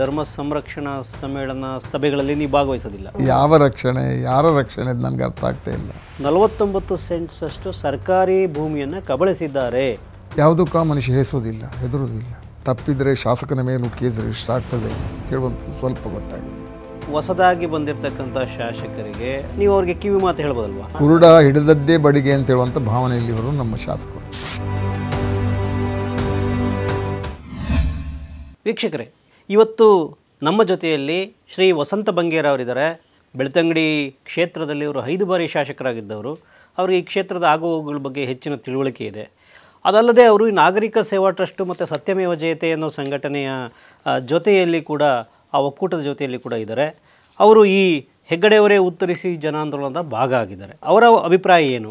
ಧರ್ಮ ಸಂರಕ್ಷಣಾ ಸಮ್ಮೇಳನ ಸಭೆಗಳಲ್ಲಿ ನೀವು ಭಾಗವಹಿಸೋದಿಲ್ಲ ಯಾವ ರಕ್ಷಣೆ ಯಾರ ರಕ್ಷಣೆ ನನಗೆ ಅರ್ಥ ಆಗ್ತಾ ಇಲ್ಲ ನಲವತ್ತೊಂಬತ್ತು ಸೆಂಟ್ಸ್ ಅಷ್ಟು ಸರ್ಕಾರಿ ಭೂಮಿಯನ್ನು ಕಬಳಿಸಿದ್ದಾರೆ ಯಾವುದಕ್ಕ ಮನುಷ್ಯ ಹೇಸೋದಿಲ್ಲ ಹೆದರೋದಿಲ್ಲ ತಪ್ಪಿದ್ರೆ ಶಾಸಕನ ಮೇಲೆ ಕೇಸ್ ರಿಜಿಸ್ಟರ್ ಆಗ್ತದೆ ಕೇಳುವಂಥದ್ದು ಸ್ವಲ್ಪ ಗೊತ್ತಾಗಿದೆ ಹೊಸದಾಗಿ ಬಂದಿರತಕ್ಕಂಥ ಶಾಸಕರಿಗೆ ನೀವು ಅವ್ರಿಗೆ ಕಿವಿ ಮಾತು ಹೇಳ್ಬೋದಲ್ವಾ ಕುರುಡ ಹಿಡಿದದ್ದೇ ಬಡಿಗೆ ಅಂತ ಹೇಳುವಂಥ ಭಾವನೆಯಲ್ಲಿ ಇವರು ನಮ್ಮ ಶಾಸಕರು ವೀಕ್ಷಕರೇ ಇವತ್ತು ನಮ್ಮ ಜೊತೆಯಲ್ಲಿ ಶ್ರೀ ವಸಂತ ಬಂಗೇರವರಿದ್ದಾರೆ ಬೆಳ್ತಂಗಡಿ ಕ್ಷೇತ್ರದಲ್ಲಿ ಇವರು ಐದು ಬಾರಿ ಶಾಸಕರಾಗಿದ್ದವರು ಅವರಿಗೆ ಈ ಕ್ಷೇತ್ರದ ಆಗುಹೋಗುಗಳ ಬಗ್ಗೆ ಹೆಚ್ಚಿನ ತಿಳುವಳಿಕೆ ಇದೆ ಅದಲ್ಲದೆ ಅವರು ನಾಗರಿಕ ಸೇವಾ ಟ್ರಸ್ಟು ಮತ್ತು ಸತ್ಯಮೇವ ಜಯತೆ ಅನ್ನೋ ಸಂಘಟನೆಯ ಜೊತೆಯಲ್ಲಿ ಕೂಡ ಆ ಒಕ್ಕೂಟದ ಜೊತೆಯಲ್ಲಿ ಕೂಡ ಇದ್ದಾರೆ ಅವರು ಈ ಹೆಗ್ಗಡೆಯವರೇ ಉತ್ತರಿಸಿ ಜನಾಂದೋಲನದ ಭಾಗ ಆಗಿದ್ದಾರೆ ಅವರ ಅಭಿಪ್ರಾಯ ಏನು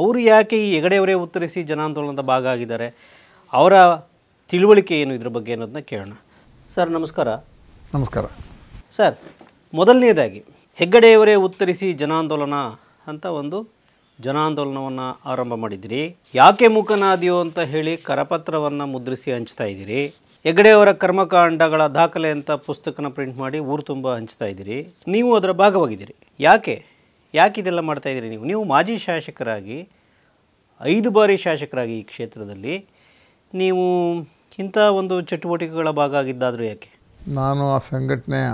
ಅವರು ಯಾಕೆ ಈ ಹೆಗಡೆಯವರೇ ಉತ್ತರಿಸಿ ಜನಾಂದೋಲನದ ಭಾಗ ಆಗಿದ್ದಾರೆ ಅವರ ತಿಳುವಳಿಕೆ ಏನು ಇದ್ರ ಬಗ್ಗೆ ಅನ್ನೋದನ್ನ ಕೇಳೋಣ ಸರ್ ನಮಸ್ಕಾರ ನಮಸ್ಕಾರ ಸರ್ ಮೊದಲನೇದಾಗಿ ಹೆಗ್ಗಡೆಯವರೇ ಉತ್ತರಿಸಿ ಜನಾಂದೋಲನ ಅಂತ ಒಂದು ಜನಾಂದೋಲನವನ್ನು ಆರಂಭ ಮಾಡಿದ್ದೀರಿ ಯಾಕೆ ಮುಖನಾದಿಯೋ ಅಂತ ಹೇಳಿ ಕರಪತ್ರವನ್ನು ಮುದ್ರಿಸಿ ಹಂಚ್ತಾ ಇದ್ದೀರಿ ಹೆಗ್ಗಡೆಯವರ ಕರ್ಮಕಾಂಡಗಳ ದಾಖಲೆ ಅಂತ ಪುಸ್ತಕನ ಪ್ರಿಂಟ್ ಮಾಡಿ ಊರು ತುಂಬ ಹಂಚ್ತಾ ಇದ್ದೀರಿ ನೀವು ಅದರ ಭಾಗವಾಗಿದ್ದೀರಿ ಯಾಕೆ ಯಾಕೆ ಇದೆಲ್ಲ ಮಾಡ್ತಾ ಇದ್ದೀರಿ ನೀವು ನೀವು ಮಾಜಿ ಶಾಸಕರಾಗಿ ಐದು ಬಾರಿ ಶಾಸಕರಾಗಿ ಈ ಕ್ಷೇತ್ರದಲ್ಲಿ ನೀವು ಇಂಥ ಒಂದು ಚಟುವಟಿಕೆಗಳ ಭಾಗ ಆಗಿದ್ದಾದರೂ ಯಾಕೆ ನಾನು ಆ ಸಂಘಟನೆಯ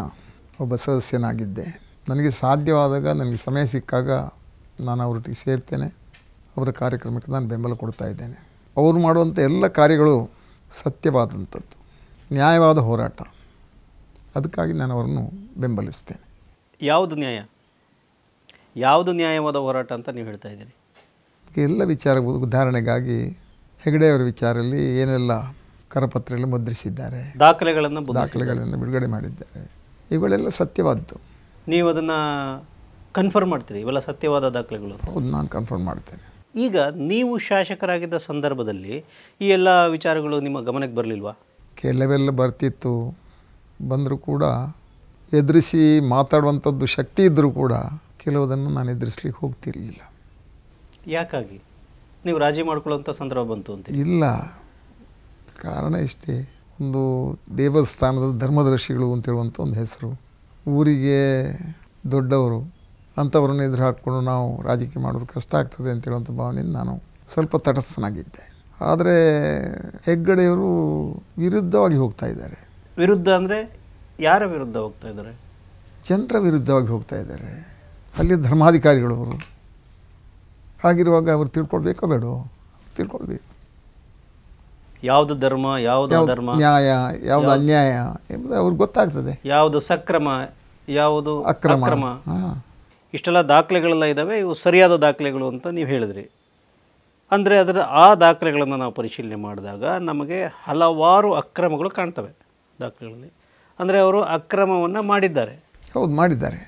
ಒಬ್ಬ ಸದಸ್ಯನಾಗಿದ್ದೆ ನನಗೆ ಸಾಧ್ಯವಾದಾಗ ನನಗೆ ಸಮಯ ಸಿಕ್ಕಾಗ ನಾನು ಅವರೊಟ್ಟಿಗೆ ಸೇರ್ತೇನೆ ಅವರ ಕಾರ್ಯಕ್ರಮಕ್ಕೆ ನಾನು ಬೆಂಬಲ ಕೊಡ್ತಾ ಇದ್ದೇನೆ ಅವರು ಮಾಡುವಂಥ ಎಲ್ಲ ಕಾರ್ಯಗಳು ಸತ್ಯವಾದಂಥದ್ದು ನ್ಯಾಯವಾದ ಹೋರಾಟ ಅದಕ್ಕಾಗಿ ನಾನು ಅವರನ್ನು ಬೆಂಬಲಿಸ್ತೇನೆ ಯಾವುದು ನ್ಯಾಯ ಯಾವುದು ನ್ಯಾಯವಾದ ಹೋರಾಟ ಅಂತ ನೀವು ಹೇಳ್ತಾ ಇದ್ದೀರಿ ಎಲ್ಲ ವಿಚಾರ ಉದಾಹರಣೆಗಾಗಿ ಹೆಗಡೆಯವರ ವಿಚಾರದಲ್ಲಿ ಏನೆಲ್ಲ ಕರಪತ್ರದಲ್ಲಿ ಮುದ್ರಿಸಿದ್ದಾರೆ ದಾಖಲೆಗಳನ್ನು ದಾಖಲೆಗಳನ್ನು ಬಿಡುಗಡೆ ಮಾಡಿದ್ದಾರೆ ಇವುಗಳೆಲ್ಲ ಸತ್ಯವಾದ್ದು ನೀವು ಅದನ್ನು ಕನ್ಫರ್ಮ್ ಮಾಡ್ತೀರಿ ಇವೆಲ್ಲ ಸತ್ಯವಾದ ದಾಖಲೆಗಳು ಹೌದು ನಾನು ಕನ್ಫರ್ಮ್ ಮಾಡ್ತೇನೆ ಈಗ ನೀವು ಶಾಸಕರಾಗಿದ್ದ ಸಂದರ್ಭದಲ್ಲಿ ಈ ಎಲ್ಲ ವಿಚಾರಗಳು ನಿಮ್ಮ ಗಮನಕ್ಕೆ ಬರಲಿಲ್ವಾ ಕೆಲವೆಲ್ಲ ಬರ್ತಿತ್ತು ಬಂದರೂ ಕೂಡ ಎದುರಿಸಿ ಮಾತಾಡುವಂಥದ್ದು ಶಕ್ತಿ ಇದ್ದರೂ ಕೂಡ ಕೆಲವುದನ್ನು ನಾನು ಎದುರಿಸ್ಲಿಕ್ಕೆ ಹೋಗ್ತಿರಲಿಲ್ಲ ಯಾಕಾಗಿ ನೀವು ರಾಜಿ ಮಾಡ್ಕೊಳ್ಳೋಂಥ ಸಂದರ್ಭ ಬಂತು ಅಂತ ಇಲ್ಲ ಕಾರಣ ಇಷ್ಟೇ ಒಂದು ದೇವಸ್ಥಾನದ ಧರ್ಮದರ್ಶಿಗಳು ಅಂತೇಳುವಂಥ ಒಂದು ಹೆಸರು ಊರಿಗೆ ದೊಡ್ಡವರು ಅಂಥವ್ರನ್ನ ಎದುರು ಹಾಕ್ಕೊಂಡು ನಾವು ರಾಜಕೀಯ ಮಾಡೋದು ಕಷ್ಟ ಆಗ್ತದೆ ಅಂತೇಳುವಂಥ ಭಾವನೆಯಿಂದ ನಾನು ಸ್ವಲ್ಪ ತಟಸ್ಥನಾಗಿದ್ದೆ ಆದರೆ ಹೆಗ್ಗಡೆಯವರು ವಿರುದ್ಧವಾಗಿ ಹೋಗ್ತಾ ಇದ್ದಾರೆ ವಿರುದ್ಧ ಅಂದರೆ ಯಾರ ವಿರುದ್ಧ ಹೋಗ್ತಾ ಇದ್ದಾರೆ ಜನರ ವಿರುದ್ಧವಾಗಿ ಹೋಗ್ತಾ ಇದ್ದಾರೆ ಅಲ್ಲಿ ಧರ್ಮಾಧಿಕಾರಿಗಳವರು ಹಾಗಿರುವಾಗ ಅವ್ರು ತಿಳ್ಕೊಳ್ಬೇಕೋ ಬೇಡೋ ತಿಳ್ಕೊಳ್ಬೇಕು ಯಾವುದು ಧರ್ಮ ಯಾವುದು ಧರ್ಮ ನ್ಯಾಯ ಯಾವುದು ಅನ್ಯಾಯ ಎಂಬುದು ಅವ್ರಿಗೆ ಗೊತ್ತಾಗ್ತದೆ ಯಾವುದು ಸಕ್ರಮ ಯಾವುದು ಅಕ್ರಮ ಇಷ್ಟೆಲ್ಲ ದಾಖಲೆಗಳೆಲ್ಲ ಇದ್ದಾವೆ ಇವು ಸರಿಯಾದ ದಾಖಲೆಗಳು ಅಂತ ನೀವು ಹೇಳಿದ್ರಿ ಅಂದರೆ ಅದರ ಆ ದಾಖಲೆಗಳನ್ನು ನಾವು ಪರಿಶೀಲನೆ ಮಾಡಿದಾಗ ನಮಗೆ ಹಲವಾರು ಅಕ್ರಮಗಳು ಕಾಣ್ತವೆ ದಾಖಲೆಗಳಲ್ಲಿ ಅಂದರೆ ಅವರು ಅಕ್ರಮವನ್ನು ಮಾಡಿದ್ದಾರೆ ಹೌದು ಮಾಡಿದ್ದಾರೆ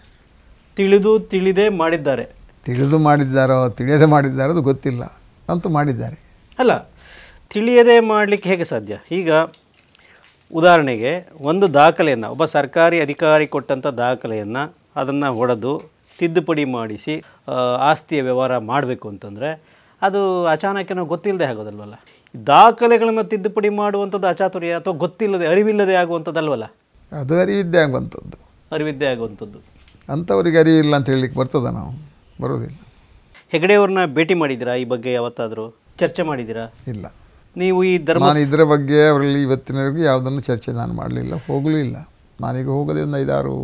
ತಿಳಿದು ತಿಳಿದೇ ಮಾಡಿದ್ದಾರೆ ತಿಳಿದು ಮಾಡಿದ್ದಾರೋ ತಿಳಿಯದೆ ಮಾಡಿದ್ದಾರೋ ಅದು ಗೊತ್ತಿಲ್ಲ ಅಂತೂ ಮಾಡಿದ್ದಾರೆ ಅಲ್ಲ ತಿಳಿಯದೇ ಮಾಡಲಿಕ್ಕೆ ಹೇಗೆ ಸಾಧ್ಯ ಈಗ ಉದಾಹರಣೆಗೆ ಒಂದು ದಾಖಲೆಯನ್ನು ಒಬ್ಬ ಸರ್ಕಾರಿ ಅಧಿಕಾರಿ ಕೊಟ್ಟಂಥ ದಾಖಲೆಯನ್ನು ಅದನ್ನು ಹೊಡೆದು ತಿದ್ದುಪಡಿ ಮಾಡಿಸಿ ಆಸ್ತಿಯ ವ್ಯವಹಾರ ಮಾಡಬೇಕು ಅಂತಂದರೆ ಅದು ನಾವು ಗೊತ್ತಿಲ್ಲದೆ ಆಗೋದಲ್ವಲ್ಲ ದಾಖಲೆಗಳನ್ನು ತಿದ್ದುಪಡಿ ಮಾಡುವಂಥದ್ದು ಅಚಾತುರ್ಯ ಅಥವಾ ಗೊತ್ತಿಲ್ಲದೆ ಅರಿವಿಲ್ಲದೆ ಆಗುವಂಥದ್ದಲ್ವಲ್ಲ ಅದು ಅರಿವಿದ್ದೆ ಆಗುವಂಥದ್ದು ಅರಿವಿದ್ದೆ ಆಗುವಂಥದ್ದು ಅಂಥವ್ರಿಗೆ ಅರಿವಿಲ್ಲ ಅಂತ ಹೇಳಲಿಕ್ಕೆ ಬರ್ತದ ನಾವು ಬರೋದಿಲ್ಲ ಹೆಗಡೆಯವ್ರನ್ನ ಭೇಟಿ ಮಾಡಿದ್ದೀರಾ ಈ ಬಗ್ಗೆ ಯಾವತ್ತಾದರೂ ಚರ್ಚೆ ಮಾಡಿದ್ದೀರಾ ಇಲ್ಲ ನೀವು ಈ ಧರ್ಮ ನಾನು ಇದರ ಬಗ್ಗೆ ಅವರಲ್ಲಿ ಇವತ್ತಿನವರೆಗೂ ಯಾವುದನ್ನು ಚರ್ಚೆ ನಾನು ಮಾಡಲಿಲ್ಲ ಹೋಗಲೂ ಇಲ್ಲ ನಾನೀಗ ಹೋಗೋದೇ ಒಂದು ಐದಾರು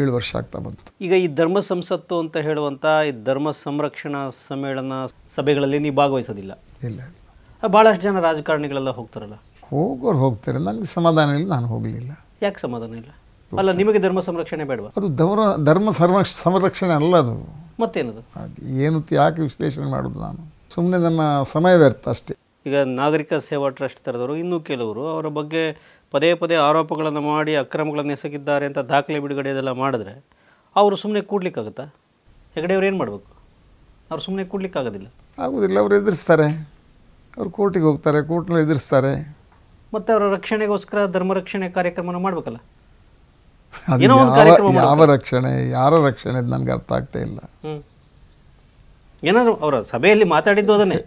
ಏಳು ವರ್ಷ ಆಗ್ತಾ ಬಂತು ಈಗ ಈ ಧರ್ಮ ಸಂಸತ್ತು ಅಂತ ಹೇಳುವಂಥ ಈ ಧರ್ಮ ಸಂರಕ್ಷಣಾ ಸಮ್ಮೇಳನ ಸಭೆಗಳಲ್ಲಿ ನೀವು ಭಾಗವಹಿಸೋದಿಲ್ಲ ಇಲ್ಲ ಭಾಳಷ್ಟು ಜನ ರಾಜಕಾರಣಿಗಳೆಲ್ಲ ಹೋಗ್ತಾರಲ್ಲ ಹೋಗೋರು ಹೋಗ್ತಾರೆ ನನಗೆ ಸಮಾಧಾನ ಇಲ್ಲ ನಾನು ಹೋಗಲಿಲ್ಲ ಯಾಕೆ ಸಮಾಧಾನ ಇಲ್ಲ ಅಲ್ಲ ನಿಮಗೆ ಧರ್ಮ ಸಂರಕ್ಷಣೆ ಬೇಡವ ಅದು ಧರ್ಮ ಧರ್ಮ ಸಂರಕ್ಷಣೆ ಅಲ್ಲ ಅದು ಮತ್ತೇನದು ಅದು ಏನು ಯಾಕೆ ವಿಶ್ಲೇಷಣೆ ಮಾಡೋದು ನಾನು ಸುಮ್ಮನೆ ನನ್ನ ಸಮಯ ವ್ಯರ್ಥ ಅಷ್ಟೇ ಈಗ ನಾಗರಿಕ ಸೇವಾ ಟ್ರಸ್ಟ್ ಥರದವರು ಇನ್ನೂ ಕೆಲವರು ಅವರ ಬಗ್ಗೆ ಪದೇ ಪದೇ ಆರೋಪಗಳನ್ನು ಮಾಡಿ ಅಕ್ರಮಗಳನ್ನು ಎಸಗಿದ್ದಾರೆ ಅಂತ ದಾಖಲೆ ಬಿಡುಗಡೆ ಅದೆಲ್ಲ ಮಾಡಿದ್ರೆ ಅವರು ಸುಮ್ಮನೆ ಕೂಡ್ಲಿಕ್ಕಾಗುತ್ತಾ ಹೆಗಡೆಯವ್ರು ಏನು ಮಾಡಬೇಕು ಅವ್ರು ಸುಮ್ಮನೆ ಕೂಡ್ಲಿಕ್ಕಾಗೋದಿಲ್ಲ ಆಗೋದಿಲ್ಲ ಅವರು ಎದುರಿಸ್ತಾರೆ ಅವರು ಕೋರ್ಟಿಗೆ ಹೋಗ್ತಾರೆ ಕೋರ್ಟ್ನಲ್ಲಿ ಎದುರಿಸ್ತಾರೆ ಮತ್ತು ಅವರ ರಕ್ಷಣೆಗೋಸ್ಕರ ಧರ್ಮ ರಕ್ಷಣೆ ಕಾರ್ಯಕ್ರಮನ ಮಾಡಬೇಕಲ್ಲ ಯಾವ ರಕ್ಷಣೆ ಯಾರ ರಕ್ಷಣೆ ನನಗೆ ಅರ್ಥ ಆಗ್ತಾ ಇಲ್ಲ ಏನಾದರೂ ಅವರ ಸಭೆಯಲ್ಲಿ ಮಾತಾಡಿದ್ದು ಅದನ್ನೇ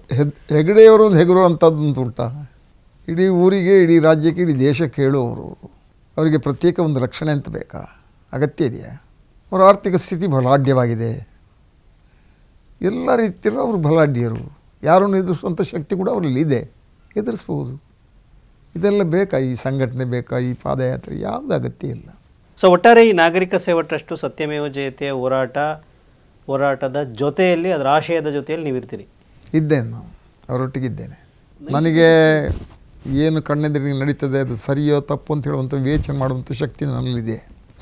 ಹೆಗಡೆಯವರು ಒಂದು ಹೆಗರು ಅಂಥದ್ದು ಉಂಟಾ ಇಡೀ ಊರಿಗೆ ಇಡೀ ರಾಜ್ಯಕ್ಕೆ ಇಡೀ ದೇಶಕ್ಕೆ ಹೇಳುವವರು ಅವರಿಗೆ ಪ್ರತ್ಯೇಕ ಒಂದು ರಕ್ಷಣೆ ಅಂತ ಬೇಕಾ ಅಗತ್ಯ ಇದೆಯಾ ಅವರ ಆರ್ಥಿಕ ಸ್ಥಿತಿ ಬಲಾಢ್ಯವಾಗಿದೆ ಎಲ್ಲ ರೀತಿಯಲ್ಲೂ ಅವರು ಬಲಾಢ್ಯರು ಯಾರನ್ನು ಎದುರಿಸುವಂಥ ಶಕ್ತಿ ಕೂಡ ಅವರಲ್ಲಿ ಇದೆ ಎದುರಿಸ್ಬೋದು ಇದೆಲ್ಲ ಬೇಕಾ ಈ ಸಂಘಟನೆ ಬೇಕಾ ಈ ಪಾದಯಾತ್ರೆ ಯಾವುದೇ ಅಗತ್ಯ ಇಲ್ಲ ಸೊ ಒಟ್ಟಾರೆ ಈ ನಾಗರಿಕ ಸೇವಾ ಟ್ರಸ್ಟು ಸತ್ಯಮೇವ ಜಯತೆ ಹೋರಾಟ ಹೋರಾಟದ ಜೊತೆಯಲ್ಲಿ ಅದರ ಆಶಯದ ಜೊತೆಯಲ್ಲಿ ನೀವು ಇರ್ತೀರಿ ಇದ್ದೇನೆ ನಾವು ಅವರೊಟ್ಟಿಗಿದ್ದೇನೆ ನನಗೆ ಏನು ಕಣ್ಣೆದುರಿಗೆ ನಡೀತದೆ ಅದು ಸರಿಯೋ ತಪ್ಪು ಅಂತ ಹೇಳುವಂಥ ವಿವೇಚನೆ ಮಾಡುವಂಥ ಶಕ್ತಿ ನನ್ನಲ್ಲಿದೆ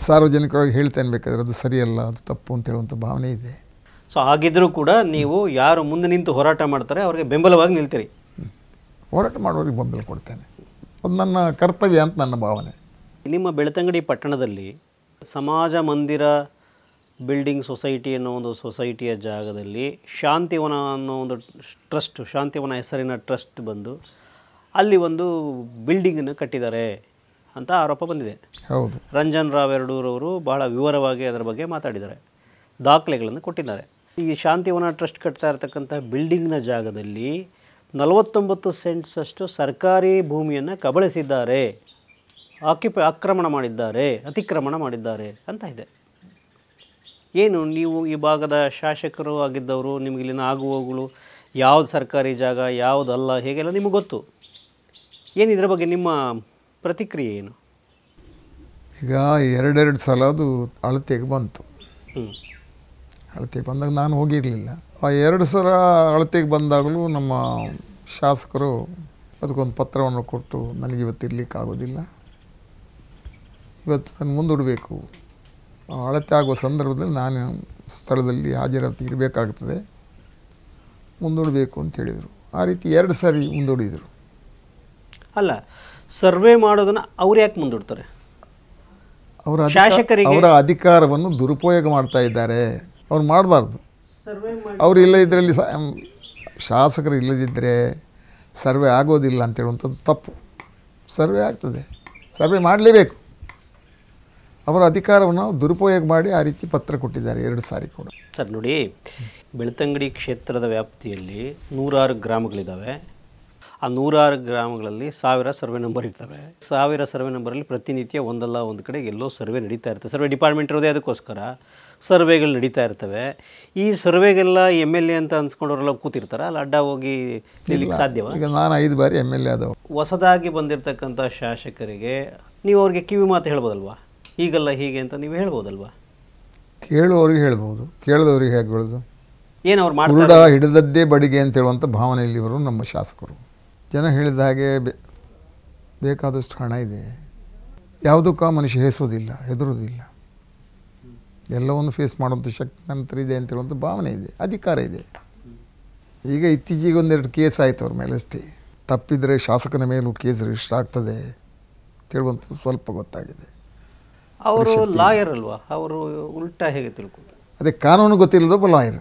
ಸಾರ್ವಜನಿಕವಾಗಿ ಹೇಳ್ತೇನೆ ಬೇಕಾದ್ರೆ ಅದು ಸರಿಯಲ್ಲ ಅದು ತಪ್ಪು ಅಂತ ಹೇಳುವಂಥ ಭಾವನೆ ಇದೆ ಸೊ ಹಾಗಿದ್ರೂ ಕೂಡ ನೀವು ಯಾರು ಮುಂದೆ ನಿಂತು ಹೋರಾಟ ಮಾಡ್ತಾರೆ ಅವರಿಗೆ ಬೆಂಬಲವಾಗಿ ನಿಲ್ತೀರಿ ಹೋರಾಟ ಮಾಡೋರಿಗೆ ಬೆಂಬಲ ಕೊಡ್ತೇನೆ ಅದು ನನ್ನ ಕರ್ತವ್ಯ ಅಂತ ನನ್ನ ಭಾವನೆ ನಿಮ್ಮ ಬೆಳ್ತಂಗಡಿ ಪಟ್ಟಣದಲ್ಲಿ ಸಮಾಜ ಮಂದಿರ ಬಿಲ್ಡಿಂಗ್ ಸೊಸೈಟಿ ಅನ್ನೋ ಒಂದು ಸೊಸೈಟಿಯ ಜಾಗದಲ್ಲಿ ಶಾಂತಿವನ ಅನ್ನೋ ಒಂದು ಟ್ರಸ್ಟ್ ಶಾಂತಿವನ ಹೆಸರಿನ ಟ್ರಸ್ಟ್ ಬಂದು ಅಲ್ಲಿ ಒಂದು ಬಿಲ್ಡಿಂಗನ್ನು ಕಟ್ಟಿದ್ದಾರೆ ಅಂತ ಆರೋಪ ಬಂದಿದೆ ಹೌದು ರಂಜನ್ ರಾವ್ ಎರಡೂರವರು ಬಹಳ ವಿವರವಾಗಿ ಅದರ ಬಗ್ಗೆ ಮಾತಾಡಿದ್ದಾರೆ ದಾಖಲೆಗಳನ್ನು ಕೊಟ್ಟಿದ್ದಾರೆ ಈ ಶಾಂತಿವನ ಟ್ರಸ್ಟ್ ಕಟ್ತಾ ಇರತಕ್ಕಂಥ ಬಿಲ್ಡಿಂಗ್ನ ಜಾಗದಲ್ಲಿ ನಲವತ್ತೊಂಬತ್ತು ಸೆಂಟ್ಸಷ್ಟು ಸರ್ಕಾರಿ ಭೂಮಿಯನ್ನು ಕಬಳಿಸಿದ್ದಾರೆ ಆಕ್ಯುಪ ಆಕ್ರಮಣ ಮಾಡಿದ್ದಾರೆ ಅತಿಕ್ರಮಣ ಮಾಡಿದ್ದಾರೆ ಅಂತ ಇದೆ ಏನು ನೀವು ಈ ಭಾಗದ ಶಾಸಕರು ಆಗಿದ್ದವರು ನಿಮಗೆ ಇಲ್ಲಿನ ಆಗುವಗಳು ಯಾವ್ದು ಸರ್ಕಾರಿ ಜಾಗ ಯಾವುದಲ್ಲ ಹೇಗೆಲ್ಲ ನಿಮಗೆ ಗೊತ್ತು ಏನು ಇದರ ಬಗ್ಗೆ ನಿಮ್ಮ ಪ್ರತಿಕ್ರಿಯೆ ಏನು ಈಗ ಎರಡೆರಡು ಸಲ ಅದು ಅಳತೆಗೆ ಬಂತು ಅಳತೆಗೆ ಬಂದಾಗ ನಾನು ಹೋಗಿರಲಿಲ್ಲ ಆ ಎರಡು ಸಲ ಅಳತೆಗೆ ಬಂದಾಗಲೂ ನಮ್ಮ ಶಾಸಕರು ಅದಕ್ಕೊಂದು ಪತ್ರವನ್ನು ಕೊಟ್ಟು ನನಗೆ ಇವತ್ತು ಇರಲಿಕ್ಕಾಗೋದಿಲ್ಲ ಇವತ್ತು ನಾನು ಮುಂದೂಡಬೇಕು ಅಳತೆ ಆಗುವ ಸಂದರ್ಭದಲ್ಲಿ ನಾನು ಸ್ಥಳದಲ್ಲಿ ಹಾಜರಾತಿ ಇರಬೇಕಾಗ್ತದೆ ಮುಂದೂಡಬೇಕು ಅಂತ ಹೇಳಿದರು ಆ ರೀತಿ ಎರಡು ಸಾರಿ ಮುಂದೂಡಿದರು ಅಲ್ಲ ಸರ್ವೆ ಮಾಡೋದನ್ನು ಅವ್ರು ಯಾಕೆ ಮುಂದೂಡ್ತಾರೆ ಅವರ ಶಾಸಕರಿಗೆ ಅವರ ಅಧಿಕಾರವನ್ನು ದುರುಪಯೋಗ ಮಾಡ್ತಾ ಇದ್ದಾರೆ ಅವ್ರು ಮಾಡಬಾರ್ದು ಅವರು ಇಲ್ಲ ಇದರಲ್ಲಿ ಶಾಸಕರು ಇಲ್ಲದಿದ್ದರೆ ಸರ್ವೆ ಆಗೋದಿಲ್ಲ ಅಂತೇಳುವಂಥದ್ದು ತಪ್ಪು ಸರ್ವೆ ಆಗ್ತದೆ ಸರ್ವೆ ಮಾಡಲೇಬೇಕು ಅವರ ಅಧಿಕಾರವನ್ನು ದುರುಪಯೋಗ ಮಾಡಿ ಆ ರೀತಿ ಪತ್ರ ಕೊಟ್ಟಿದ್ದಾರೆ ಎರಡು ಸಾರಿ ಕೂಡ ಸರ್ ನೋಡಿ ಬೆಳ್ತಂಗಡಿ ಕ್ಷೇತ್ರದ ವ್ಯಾಪ್ತಿಯಲ್ಲಿ ನೂರಾರು ಗ್ರಾಮಗಳಿದ್ದಾವೆ ಆ ನೂರಾರು ಗ್ರಾಮಗಳಲ್ಲಿ ಸಾವಿರ ಸರ್ವೆ ನಂಬರ್ ಇರ್ತವೆ ಸಾವಿರ ಸರ್ವೆ ನಂಬರಲ್ಲಿ ಪ್ರತಿನಿತ್ಯ ಒಂದಲ್ಲ ಒಂದು ಕಡೆ ಎಲ್ಲೋ ಸರ್ವೆ ನಡೀತಾ ಇರ್ತವೆ ಸರ್ವೆ ಡಿಪಾರ್ಟ್ಮೆಂಟ್ ಇರೋದೇ ಅದಕ್ಕೋಸ್ಕರ ಸರ್ವೆಗಳು ನಡೀತಾ ಇರ್ತವೆ ಈ ಸರ್ವೆಗೆಲ್ಲ ಎಮ್ ಎಲ್ ಎ ಅಂತ ಅನ್ಸ್ಕೊಂಡವರೆಲ್ಲ ಕೂತಿರ್ತಾರೆ ಅಲ್ಲಿ ಅಡ್ಡ ಹೋಗಿ ನಿಲ್ಲಿಕ್ಕೆ ಸಾಧ್ಯವ ಈಗ ನಾನು ಐದು ಬಾರಿ ಎಮ್ ಎಲ್ ಎ ಆದವು ಹೊಸದಾಗಿ ಬಂದಿರತಕ್ಕಂಥ ಶಾಸಕರಿಗೆ ನೀವು ಅವ್ರಿಗೆ ಕಿವಿ ಮಾತು ಹೇಳ್ಬೋದಲ್ವಾ ಹೀಗಲ್ಲ ಹೀಗೆ ಅಂತ ನೀವು ಹೇಳ್ಬೋದಲ್ವಾ ಕೇಳುವವ್ರಿಗೆ ಹೇಳ್ಬೋದು ಕೇಳಿದವರಿಗೆ ಹೇಗೆ ಹೇಳೋದು ಏನು ಅವ್ರು ಮಾಡ್ತಾರೆ ಹಿಡಿದದ್ದೇ ಬಡಿಗೆ ಅಂತ ಹೇಳುವಂಥ ಭಾವನೆಯಲ್ಲಿ ಇವರು ನಮ್ಮ ಶಾಸಕರು ಜನ ಹೇಳಿದ ಹಾಗೆ ಬೇಕಾದಷ್ಟು ಹಣ ಇದೆ ಯಾವುದಕ್ಕೂ ಮನುಷ್ಯ ಹೇಸೋದಿಲ್ಲ ಹೆದರೋದಿಲ್ಲ ಎಲ್ಲವನ್ನು ಫೇಸ್ ಮಾಡುವಂಥ ಶಕ್ತಿ ನಂತರ ಇದೆ ಅಂತ ಹೇಳುವಂಥ ಭಾವನೆ ಇದೆ ಅಧಿಕಾರ ಇದೆ ಈಗ ಇತ್ತೀಚೆಗೆ ಒಂದೆರಡು ಕೇಸ್ ಆಯಿತು ಅವ್ರ ಮೇಲೆ ಅಷ್ಟೇ ತಪ್ಪಿದರೆ ಶಾಸಕನ ಮೇಲೂ ಕೇಸ್ ರಿಜಿಸ್ಟರ್ ಆಗ್ತದೆ ಕೇಳುವಂಥದ್ದು ಸ್ವಲ್ಪ ಗೊತ್ತಾಗಿದೆ ಅವರು ಲಾಯರ್ ಅಲ್ವಾ ಅವರು ಉಲ್ಟಾ ಹೇಗೆ ತಿಳ್ಕೊಂಡು ಅದೇ ಕಾನೂನು ಗೊತ್ತಿಲ್ಲದೊಬ್ಬ ಲಾಯರ್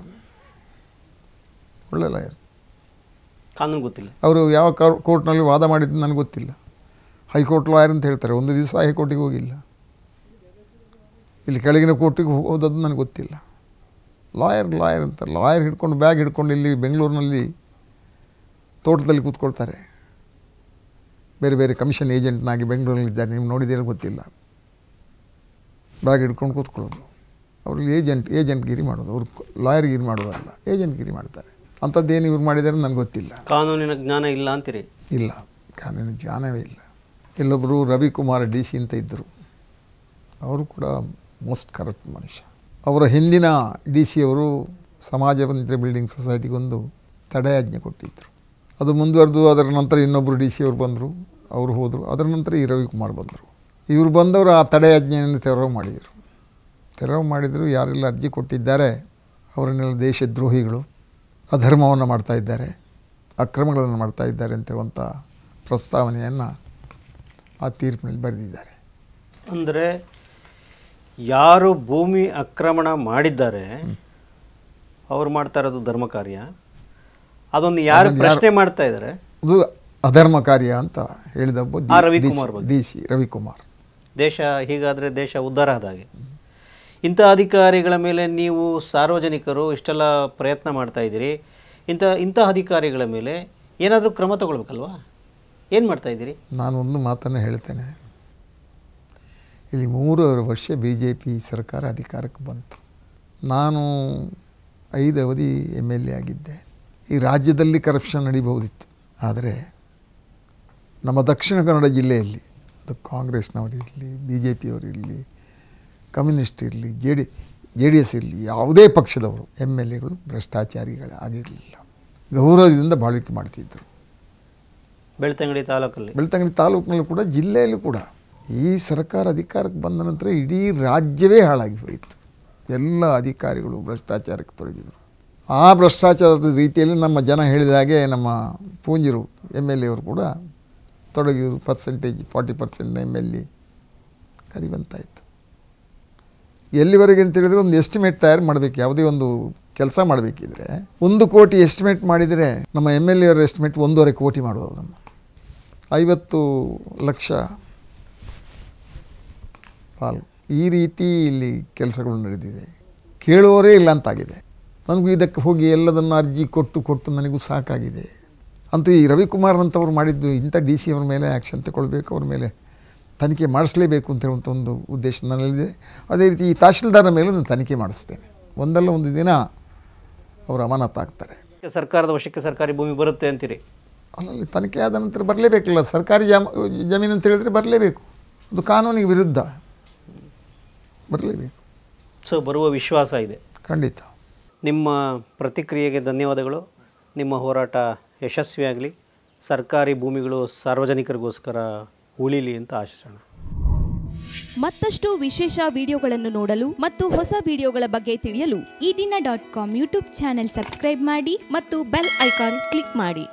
ಒಳ್ಳೆ ಲಾಯರ್ ಕಾನೂನು ಗೊತ್ತಿಲ್ಲ ಅವರು ಯಾವ ಕೋರ್ಟ್ನಲ್ಲಿ ವಾದ ಮಾಡಿದ್ದು ನನಗೆ ಗೊತ್ತಿಲ್ಲ ಹೈಕೋರ್ಟ್ ಲಾಯರ್ ಅಂತ ಹೇಳ್ತಾರೆ ಒಂದು ದಿವಸ ಹೈಕೋರ್ಟಿಗೆ ಹೋಗಿಲ್ಲ ಇಲ್ಲಿ ಕೆಳಗಿನ ಕೋರ್ಟಿಗೆ ಹೋದದ್ದು ನನಗೆ ಗೊತ್ತಿಲ್ಲ ಲಾಯರ್ ಲಾಯರ್ ಅಂತ ಲಾಯರ್ ಹಿಡ್ಕೊಂಡು ಬ್ಯಾಗ್ ಹಿಡ್ಕೊಂಡು ಇಲ್ಲಿ ಬೆಂಗಳೂರಿನಲ್ಲಿ ತೋಟದಲ್ಲಿ ಕೂತ್ಕೊಳ್ತಾರೆ ಬೇರೆ ಬೇರೆ ಕಮಿಷನ್ ಏಜೆಂಟ್ನಾಗಿ ಬೆಂಗಳೂರಿನಲ್ಲಿದ್ದಾರೆ ನೀವು ನೋಡಿದ್ದೀರ ಗೊತ್ತಿಲ್ಲ ಬ್ಯಾಗ್ ಹಿಡ್ಕೊಂಡು ಕೂತ್ಕೊಳ್ಳೋದು ಅವ್ರಿಗೆ ಏಜೆಂಟ್ ಏಜೆಂಟ್ ಗಿರಿ ಮಾಡೋದು ಅವ್ರು ಗಿರಿ ಮಾಡೋದಲ್ಲ ಗಿರಿ ಮಾಡ್ತಾರೆ ಅಂಥದ್ದೇನು ಇವ್ರು ಮಾಡಿದ್ದಾರೆ ನನಗೆ ಗೊತ್ತಿಲ್ಲ ಕಾನೂನಿನ ಜ್ಞಾನ ಇಲ್ಲ ಅಂತೀರಿ ಇಲ್ಲ ಕಾನೂನಿನ ಜ್ಞಾನವೇ ಇಲ್ಲ ಇಲ್ಲೊಬ್ಬರು ರವಿಕುಮಾರ್ ಡಿ ಸಿ ಅಂತ ಇದ್ದರು ಅವರು ಕೂಡ ಮೋಸ್ಟ್ ಕರಪ್ಟ್ ಮನುಷ್ಯ ಅವರ ಹಿಂದಿನ ಡಿ ಸಿ ಅವರು ಸಮಾಜ ಬಿಲ್ಡಿಂಗ್ ಸೊಸೈಟಿಗೊಂದು ತಡೆಯಾಜ್ಞೆ ಕೊಟ್ಟಿದ್ದರು ಅದು ಮುಂದುವರೆದು ಅದರ ನಂತರ ಇನ್ನೊಬ್ಬರು ಡಿ ಸಿ ಅವರು ಬಂದರು ಅವರು ಹೋದರು ಅದರ ನಂತರ ಈ ರವಿಕುಮಾರ್ ಬಂದರು ಇವರು ಬಂದವರು ಆ ತಡೆಯಾಜ್ಞೆಯನ್ನು ತೆರವು ಮಾಡಿದರು ತೆರವು ಮಾಡಿದರು ಯಾರೆಲ್ಲ ಅರ್ಜಿ ಕೊಟ್ಟಿದ್ದಾರೆ ಅವರನ್ನೆಲ್ಲ ದೇಶದ್ರೋಹಿಗಳು ಅಧರ್ಮವನ್ನು ಮಾಡ್ತಾ ಇದ್ದಾರೆ ಅಕ್ರಮಗಳನ್ನು ಮಾಡ್ತಾ ಇದ್ದಾರೆ ಅಂತಿರುವಂಥ ಪ್ರಸ್ತಾವನೆಯನ್ನು ಆ ತೀರ್ಪಿನಲ್ಲಿ ಬರೆದಿದ್ದಾರೆ ಅಂದರೆ ಯಾರು ಭೂಮಿ ಆಕ್ರಮಣ ಮಾಡಿದ್ದಾರೆ ಅವ್ರು ಮಾಡ್ತಾ ಇರೋದು ಧರ್ಮ ಕಾರ್ಯ ಅದೊಂದು ಯಾರು ಪ್ರಶ್ನೆ ಮಾಡ್ತಾ ಇದ್ದಾರೆ ಅದು ಅಧರ್ಮ ಕಾರ್ಯ ಅಂತ ಹೇಳಿದ ಡಿ ಸಿ ರವಿಕುಮಾರ್ ದೇಶ ಹೀಗಾದರೆ ದೇಶ ಉದ್ಧಾರ ಆದಾಗೆ ಇಂಥ ಅಧಿಕಾರಿಗಳ ಮೇಲೆ ನೀವು ಸಾರ್ವಜನಿಕರು ಇಷ್ಟೆಲ್ಲ ಪ್ರಯತ್ನ ಮಾಡ್ತಾಯಿದ್ದೀರಿ ಇಂಥ ಇಂಥ ಅಧಿಕಾರಿಗಳ ಮೇಲೆ ಏನಾದರೂ ಕ್ರಮ ತಗೊಳ್ಬೇಕಲ್ವಾ ಏನು ಮಾಡ್ತಾಯಿದ್ದೀರಿ ನಾನು ಒಂದು ಮಾತನ್ನು ಹೇಳ್ತೇನೆ ಇಲ್ಲಿ ಮೂರೂವರೆ ವರ್ಷ ಬಿ ಜೆ ಪಿ ಸರ್ಕಾರ ಅಧಿಕಾರಕ್ಕೆ ಬಂತು ನಾನು ಐದು ಅವಧಿ ಎಮ್ ಎಲ್ ಎ ಆಗಿದ್ದೆ ಈ ರಾಜ್ಯದಲ್ಲಿ ಕರಪ್ಷನ್ ನಡೀಬಹುದಿತ್ತು ಆದರೆ ನಮ್ಮ ದಕ್ಷಿಣ ಕನ್ನಡ ಜಿಲ್ಲೆಯಲ್ಲಿ ಅದು ಕಾಂಗ್ರೆಸ್ನವ್ರು ಇರಲಿ ಬಿ ಜೆ ಪಿಯವರು ಇರಲಿ ಕಮ್ಯುನಿಸ್ಟ್ ಇರಲಿ J D J D S ಇರಲಿ ಯಾವುದೇ ಪಕ್ಷದವರು ಎಮ್ ಎಲ್ ಎಗಳು ಭ್ರಷ್ಟಾಚಾರಿಗಳು ಆಗಿರಲಿಲ್ಲ ಗೌರವದಿಂದ ಬಾಳಿಕೆ ಮಾಡ್ತಿದ್ದರು ಬೆಳ್ತಂಗಡಿ ತಾಲೂಕಲ್ಲಿ ಬೆಳ್ತಂಗಡಿ ತಾಲೂಕಿನಲ್ಲೂ ಕೂಡ ಜಿಲ್ಲೆಯಲ್ಲೂ ಕೂಡ ಈ ಸರ್ಕಾರ ಅಧಿಕಾರಕ್ಕೆ ಬಂದ ನಂತರ ಇಡೀ ರಾಜ್ಯವೇ ಹಾಳಾಗಿ ಹೋಯಿತು ಎಲ್ಲ ಅಧಿಕಾರಿಗಳು ಭ್ರಷ್ಟಾಚಾರಕ್ಕೆ ತೊಡಗಿದರು ಆ ಭ್ರಷ್ಟಾಚಾರದ ರೀತಿಯಲ್ಲಿ ನಮ್ಮ ಜನ ಹೇಳಿದ ಹಾಗೆ ನಮ್ಮ ಪೂಂಜಿರು ಎಮ್ ಎಲ್ ಎ ಅವರು ಕೂಡ ತೊಡಗಿ ಪರ್ಸೆಂಟೇಜ್ ಫಾರ್ಟಿ ಪರ್ಸೆಂಟ್ ಎಲ್ ಎ ಕರಿಬಂತಾಯಿತು ಎಲ್ಲಿವರೆಗೆ ಅಂತೇಳಿದರೆ ಒಂದು ಎಸ್ಟಿಮೇಟ್ ತಯಾರು ಮಾಡಬೇಕು ಯಾವುದೇ ಒಂದು ಕೆಲಸ ಮಾಡಬೇಕಿದ್ರೆ ಒಂದು ಕೋಟಿ ಎಸ್ಟಿಮೇಟ್ ಮಾಡಿದರೆ ನಮ್ಮ ಎಮ್ ಎಲ್ ಎರ ಎಸ್ಟಿಮೇಟ್ ಒಂದೂವರೆ ಕೋಟಿ ಮಾಡುವುದು ನಮ್ಮ ಐವತ್ತು ಲಕ್ಷ ಪಾಲು ಈ ರೀತಿ ಇಲ್ಲಿ ಕೆಲಸಗಳು ನಡೆದಿದೆ ಕೇಳುವವರೇ ಇಲ್ಲ ಅಂತಾಗಿದೆ ನನಗೂ ಇದಕ್ಕೆ ಹೋಗಿ ಎಲ್ಲದನ್ನು ಅರ್ಜಿ ಕೊಟ್ಟು ಕೊಟ್ಟು ನನಗೂ ಸಾಕಾಗಿದೆ ಅಂತೂ ಈ ರವಿಕುಮಾರ್ ಅಂತವ್ರು ಮಾಡಿದ್ದು ಇಂಥ ಡಿ ಸಿ ಅವ್ರ ಮೇಲೆ ಆ್ಯಕ್ಷನ್ ತಗೊಳ್ಬೇಕು ಅವ್ರ ಮೇಲೆ ತನಿಖೆ ಮಾಡಿಸಲೇಬೇಕು ಅಂತ ಹೇಳುವಂಥ ಒಂದು ಉದ್ದೇಶ ನನ್ನಲ್ಲಿದೆ ಅದೇ ರೀತಿ ಈ ತಹಶೀಲ್ದಾರನ ಮೇಲೂ ನಾನು ತನಿಖೆ ಮಾಡಿಸ್ತೇನೆ ಒಂದಲ್ಲ ಒಂದು ದಿನ ಅವರು ಅಮಾನತಾಗ್ತಾರೆ ಸರ್ಕಾರದ ವಶಕ್ಕೆ ಸರ್ಕಾರಿ ಭೂಮಿ ಬರುತ್ತೆ ಅಂತೀರಿ ಅಲ್ಲಿ ತನಿಖೆ ಆದ ನಂತರ ಬರಲೇಬೇಕಲ್ಲ ಸರ್ಕಾರಿ ಜಮೀನು ಅಂತ ಹೇಳಿದರೆ ಬರಲೇಬೇಕು ಅದು ಕಾನೂನಿಗೆ ವಿರುದ್ಧ ಬರಲೇಬೇಕು ಸೊ ಬರುವ ವಿಶ್ವಾಸ ಇದೆ ಖಂಡಿತ ನಿಮ್ಮ ಪ್ರತಿಕ್ರಿಯೆಗೆ ಧನ್ಯವಾದಗಳು ನಿಮ್ಮ ಹೋರಾಟ ಯಶಸ್ವಿಯಾಗಲಿ ಸರ್ಕಾರಿ ಭೂಮಿಗಳು ಸಾರ್ವಜನಿಕರಿಗೋಸ್ಕರ ಉಳಿಲಿ ಅಂತ ಆಶಿಸೋಣ ಮತ್ತಷ್ಟು ವಿಶೇಷ ವಿಡಿಯೋಗಳನ್ನು ನೋಡಲು ಮತ್ತು ಹೊಸ ವಿಡಿಯೋಗಳ ಬಗ್ಗೆ ತಿಳಿಯಲು ಈ ದಿನ dot com YouTube channel subscribe ಮಾಡಿ ಮತ್ತು ಬೆಲ್ ಐಕಾನ್ ಕ್ಲಿಕ್ ಮಾಡಿ